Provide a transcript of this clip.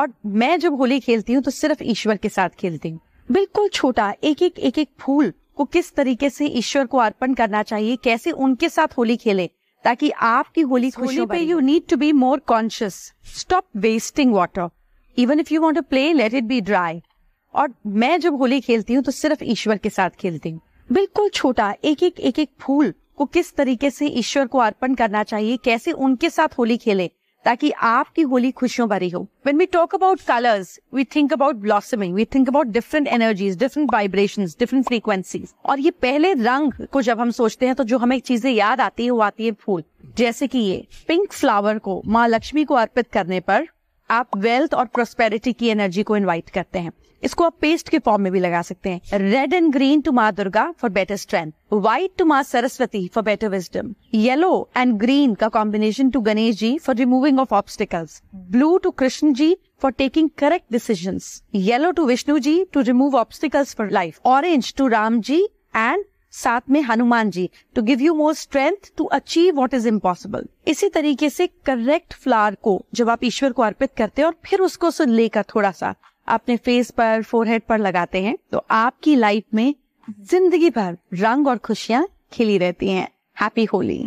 और मैं जब होली खेलती हूँ तो सिर्फ ईश्वर के साथ खेलती हूँ बिल्कुल छोटा एक एक एक एक फूल को किस तरीके से ईश्वर को अर्पण करना चाहिए कैसे उनके साथ होली खेले ताकि आपकी होली खुशी पे you need to be more conscious stop wasting water even if you want to play let it be dry और मैं जब होली खेलती हूँ तो सिर्फ ईश्वर के साथ खेलती हूँ बिल्कुल छोटा एक एक एक एक फूल को किस तरीके से ईश्वर को अर्पण करना चाहिए कैसे उनके साथ होली खेले ताकि आपकी होली खुशियों भरी हो when we talk about colours we think about blossoming we think about different energies different vibration different frequencies और ये पहले रंग को जब हम सोचते हैं तो जो हमें चीजें याद आती है वो आती है फूल जैसे कि ये पिंक फ्लावर को माँ लक्ष्मी को अर्पित करने पर आप वेल्थ और प्रोस्पेरिटी की एनर्जी को इनवाइट करते हैं इसको आप पेस्ट के फॉर्म में भी लगा सकते हैं रेड एंड ग्रीन टू माँ Durga for better strength white to माँ Saraswati for better wisdom yellow and green का combination to Ganesh ji for removing of obstacles blue to Krishna ji for taking correct decision yellow to Vishnu ji to remove obstacles for life orange to Ram ji and साथ में Hanuman ji to give you more strength to achieve what is impossible इसी तरीके से correct flower को जब आप ईश्वर को अर्पित करते हैं और फिर उसको लेकर थोड़ा सा अपने फेस पर फोरहेड पर लगाते हैं तो आपकी लाइफ में जिंदगी भर रंग और खुशियां खिली रहती हैं हैप्पी होली